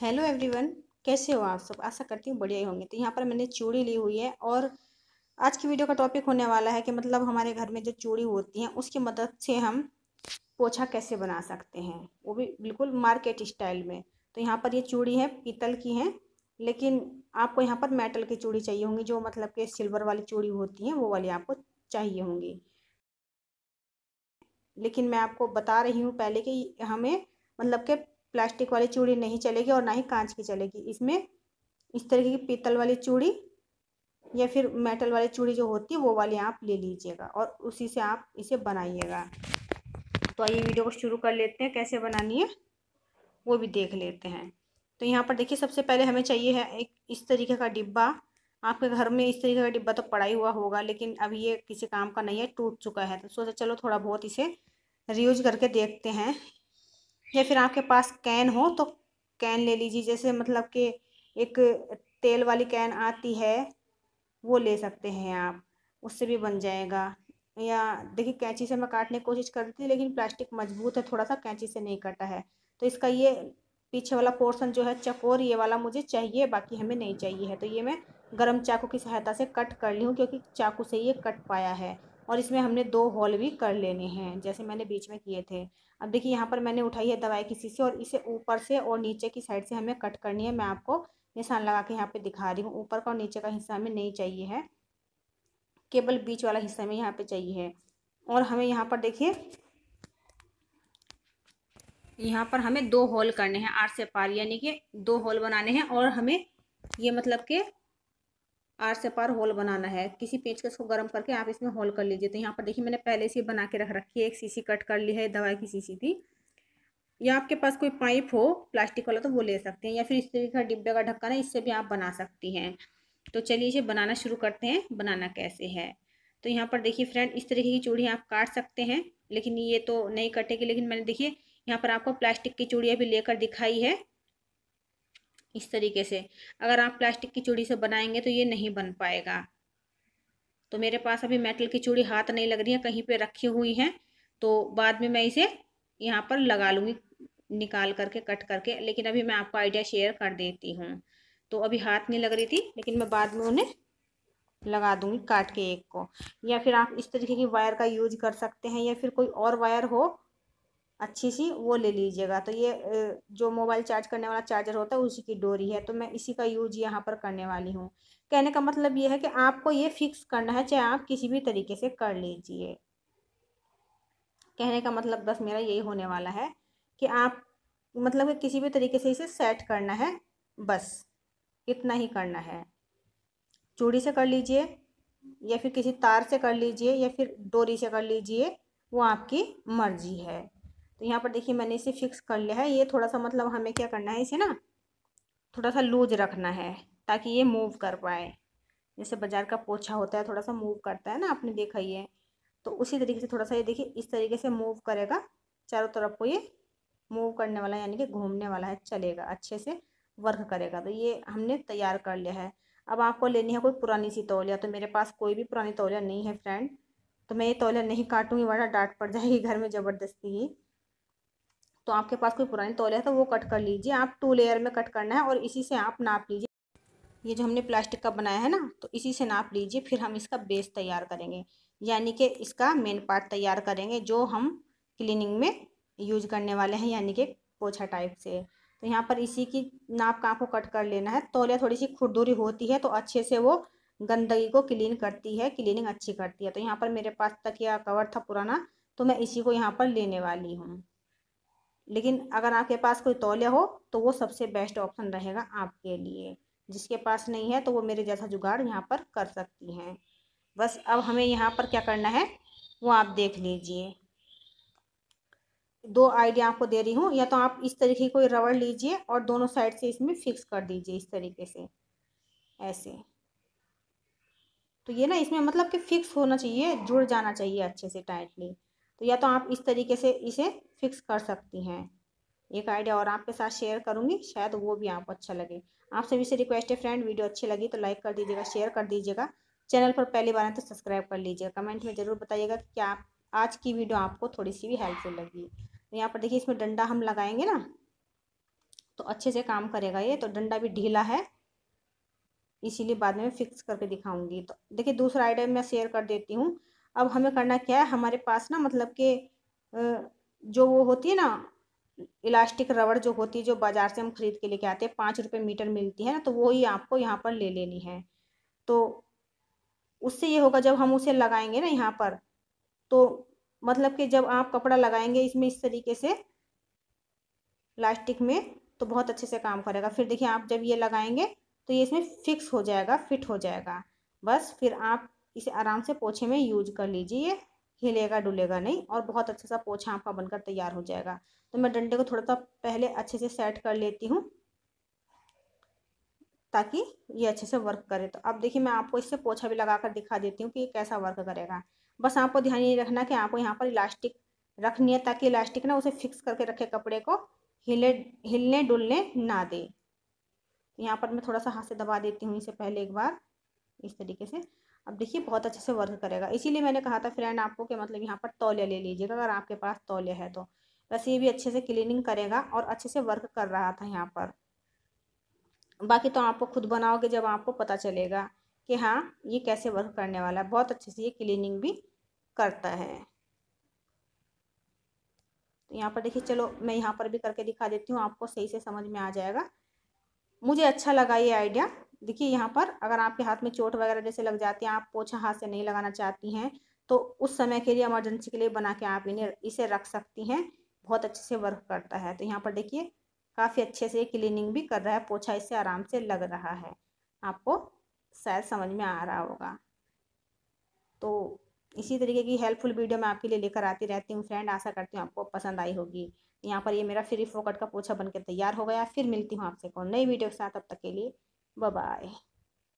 Hello everyone कैसे हो आप सब आशा करती हूँ बढ़िया ही होंगे तो यहाँ पर मैंने चूड़ी ली हुई है और आज की वीडियो का टॉपिक होने वाला है कि मतलब हमारे घर में जो चूड़ी होती है उसकी मदद से हम पोछा कैसे बना सकते हैं वो भी बिल्कुल मार्केट स्टाइल में तो यहाँ पर ये चूड़ी है पीतल की है लेकिन आपको यहाँ पर मेटल की चूड़ी चाहिए होंगी जो मतलब कि सिल्वर वाली चूड़ी होती हैं वो वाली आपको चाहिए होंगी लेकिन मैं आपको बता रही हूँ पहले कि हमें मतलब के प्लास्टिक वाली चूड़ी नहीं चलेगी और ना ही कांच की चलेगी इसमें इस तरीके की पीतल वाली चूड़ी या फिर मेटल वाली चूड़ी जो होती है वो वाली आप ले लीजिएगा और उसी से आप इसे बनाइएगा तो आइए वीडियो को शुरू कर लेते हैं कैसे बनानी है वो भी देख लेते हैं तो यहाँ पर देखिए सबसे पहले हमें चाहिए है एक इस तरीके का डिब्बा आपके घर में इस तरीके का डिब्बा तो पड़ा ही हुआ होगा लेकिन अब ये किसी काम का नहीं है टूट चुका है तो सोचा चलो थोड़ा बहुत इसे रियूज करके देखते हैं या फिर आपके पास कैन हो तो कैन ले लीजिए जैसे मतलब कि एक तेल वाली कैन आती है वो ले सकते हैं आप उससे भी बन जाएगा या देखिए कैंची से मैं काटने की कोशिश करती थी लेकिन प्लास्टिक मजबूत है थोड़ा सा कैंची से नहीं कटा है तो इसका ये पीछे वाला पोर्शन जो है चकोर ये वाला मुझे चाहिए बाकी हमें नहीं चाहिए है तो ये मैं गर्म चाकू की सहायता से कट कर ली हूँ क्योंकि चाकू से ये कट पाया है और इसमें हमने दो होल भी कर लेने हैं जैसे मैंने बीच में किए थे अब देखिए यहाँ पर मैंने उठाई है दवाई किसी से और इसे ऊपर से और नीचे की साइड से हमें कट करनी है मैं आपको निशान लगा के यहाँ पे दिखा रही हूँ ऊपर का और नीचे का हिस्सा हमें नहीं चाहिए है केवल बीच वाला हिस्सा हमें यहाँ पे चाहिए है और हमें यहाँ पर देखिए यहाँ पर हमें दो होल करने हैं आठ से पार यानी कि दो होल बनाने हैं और हमें ये मतलब के आठ से पार होल बनाना है किसी पेचकस को गर्म करके आप इसमें होल कर लीजिए तो यहाँ पर देखिए मैंने पहले से बना के रख रखी है एक सीसी कट कर ली है दवाई की सीसी थी या आपके पास कोई पाइप हो प्लास्टिक वाला तो वो ले सकते हैं या फिर इस तरीके का डिब्बे का ढक्कन है इससे भी आप बना सकती हैं तो चलिए इसे बनाना शुरू करते हैं बनाना कैसे है तो यहाँ पर देखिए फ्रेंड इस तरीके की चूड़ियाँ आप काट सकते हैं लेकिन ये तो नहीं कटेगी लेकिन मैंने देखिए यहाँ पर आपको प्लास्टिक की चूड़ियाँ भी लेकर दिखाई है इस तरीके से अगर आप प्लास्टिक की चूड़ी से बनाएंगे तो ये नहीं बन पाएगा तो मेरे पास अभी मेटल की चूड़ी हाथ नहीं लग रही है कहीं पे रखी हुई है तो बाद में मैं इसे यहाँ पर लगा लूँगी निकाल करके कट करके लेकिन अभी मैं आपको आइडिया शेयर कर देती हूँ तो अभी हाथ नहीं लग रही थी लेकिन मैं बाद में उन्हें लगा दूँगी काट के एक को या फिर आप इस तरीके की वायर का यूज कर सकते हैं या फिर कोई और वायर हो अच्छी सी वो ले लीजिएगा तो ये जो मोबाइल चार्ज करने वाला चार्जर होता है उसी की डोरी है तो मैं इसी का यूज यहाँ पर करने वाली हूँ कहने का मतलब ये है कि आपको ये फिक्स करना है चाहे आप किसी भी तरीके से कर लीजिए कहने का मतलब बस मेरा यही होने वाला है कि आप मतलब कि किसी भी तरीके से इसे सेट करना है बस इतना ही करना है चूड़ी से कर लीजिए या फिर किसी तार से कर लीजिए या फिर डोरी से कर लीजिए वो आपकी मर्जी है तो यहाँ पर देखिए मैंने इसे फिक्स कर लिया है ये थोड़ा सा मतलब हमें क्या करना है इसे ना थोड़ा सा लूज रखना है ताकि ये मूव कर पाए जैसे बाजार का पोछा होता है थोड़ा सा मूव करता है ना आपने देखा ही है तो उसी तरीके से थोड़ा सा ये देखिए इस तरीके से मूव करेगा चारों तरफ को ये मूव करने वाला यानी कि घूमने वाला है चलेगा अच्छे से वर्क करेगा तो ये हमने तैयार कर लिया है अब आपको लेनी है कोई पुरानी सी तौलिया तो मेरे पास कोई भी पुरानी तौलिया नहीं है फ्रेंड तो मैं ये तौलिया नहीं काटूंगी वरना डांट पड़ जाएगी घर में ज़बरदस्ती ही तो आपके पास कोई पुरानी तौलिया था तो वो कट कर लीजिए आप टू लेयर में कट करना है और इसी से आप नाप लीजिए ये जो हमने प्लास्टिक का बनाया है ना तो इसी से नाप लीजिए फिर हम इसका बेस तैयार करेंगे यानी कि इसका मेन पार्ट तैयार करेंगे जो हम क्लीनिंग में यूज करने वाले हैं यानी कि पोछा टाइप से तो यहाँ पर इसी की नाप का आपको कट कर लेना है तौलिया थोड़ी सी खुरदूरी होती है तो अच्छे से वो गंदगी को क्लीन करती है क्लीनिंग अच्छी करती है तो यहाँ पर मेरे पास तक यह कवर था पुराना तो मैं इसी को यहाँ पर लेने वाली हूँ लेकिन अगर आपके पास कोई तौलिया हो तो वो सबसे बेस्ट ऑप्शन रहेगा आपके लिए जिसके पास नहीं है तो वो मेरे जैसा जुगाड़ यहाँ पर कर सकती हैं बस अब हमें यहाँ पर क्या करना है वो आप देख लीजिए दो आइडिया आपको दे रही हूँ या तो आप इस तरीके की कोई रबड़ लीजिए और दोनों साइड से इसमें फिक्स कर दीजिए इस तरीके से ऐसे तो ये ना इसमें मतलब कि फिक्स होना चाहिए जुड़ जाना चाहिए अच्छे से टाइटली तो या तो आप इस तरीके से इसे फिक्स कर सकती हैं एक आइडिया और आपके साथ शेयर करूँगी शायद वो भी आपको अच्छा लगे आप सभी से रिक्वेस्ट है फ्रेंड वीडियो अच्छी लगी तो लाइक कर दीजिएगा शेयर कर दीजिएगा चैनल पर पहली बार आए तो सब्सक्राइब कर लीजिएगा कमेंट में ज़रूर बताइएगा कि क्या आप आज की वीडियो आपको थोड़ी सी भी हेल्पफुल लगी तो यहाँ पर देखिए इसमें डंडा हम लगाएंगे ना तो अच्छे से काम करेगा ये तो डंडा भी ढीला है इसीलिए बाद में फिक्स करके दिखाऊंगी तो देखिए दूसरा आइडिया मैं शेयर कर देती हूँ अब हमें करना क्या है हमारे पास ना मतलब के जो वो होती है ना इलास्टिक रबड़ जो होती है जो बाज़ार से हम ख़रीद के लेके आते हैं पाँच रुपये मीटर मिलती है ना तो वो ही आपको यहाँ पर ले लेनी है तो उससे ये होगा जब हम उसे लगाएंगे ना यहाँ पर तो मतलब कि जब आप कपड़ा लगाएंगे इसमें इस तरीके से इलास्टिक में तो बहुत अच्छे से काम करेगा फिर देखिए आप जब ये लगाएंगे तो ये इसमें फिक्स हो जाएगा फिट हो जाएगा बस फिर आप इसे आराम से पोछे में यूज कर लीजिए हिलेगा डुलेगा नहीं और बहुत अच्छा सा पोछा आपका बनकर तैयार हो जाएगा तो मैं डंडे को थोड़ा सा पहले अच्छे से सेट कर लेती हूँ ताकि ये अच्छे से वर्क करे तो अब देखिए मैं आपको इससे पोछा भी लगा दिखा देती हूँ कि ये कैसा वर्क करेगा बस आपको ध्यान ये रखना कि आपको यहाँ पर इलास्टिक रखनी है ताकि इलास्टिक ना उसे फिक्स करके रखे कपड़े को हिले हिलने डुलने ना दे यहाँ पर मैं थोड़ा सा हाथ से दबा देती हूँ इसे पहले एक बार इस तरीके से अब देखिए बहुत अच्छे से वर्क करेगा इसीलिए मैंने कहा था फ्रेंड आपको कि मतलब यहाँ पर तौलिया ले लीजिएगा अगर आपके पास तौलिया है तो वैसे ये भी अच्छे से क्लीनिंग करेगा और अच्छे से वर्क कर रहा था यहाँ पर बाकी तो आपको खुद बनाओगे जब आपको पता चलेगा कि हाँ ये कैसे वर्क करने वाला है बहुत अच्छे से ये क्लीनिंग भी करता है तो यहाँ पर देखिए चलो मैं यहाँ पर भी करके दिखा देती हूँ आपको सही से समझ में आ जाएगा मुझे अच्छा लगा ये आइडिया देखिए यहाँ पर अगर आपके हाथ में चोट वगैरह जैसे लग जाती है आप पोछा हाथ से नहीं लगाना चाहती हैं तो उस समय के लिए इमरजेंसी के लिए बना के आप इन्हें इसे रख सकती हैं बहुत अच्छे से वर्क करता है तो यहाँ पर देखिए काफ़ी अच्छे से क्लीनिंग भी कर रहा है पोछा इससे आराम से लग रहा है आपको शायद समझ में आ रहा होगा तो इसी तरीके की हेल्पफुल वीडियो मैं आपके लिए लेकर आती रहती हूँ फ्रेंड आशा करती हूँ आपको पसंद आई होगी यहाँ पर ये मेरा फ्री फोकट का पोछा बनकर तैयार हो गया फिर मिलती हूँ आपसे कौन नई वीडियो के साथ अब तक के लिए Bye bye.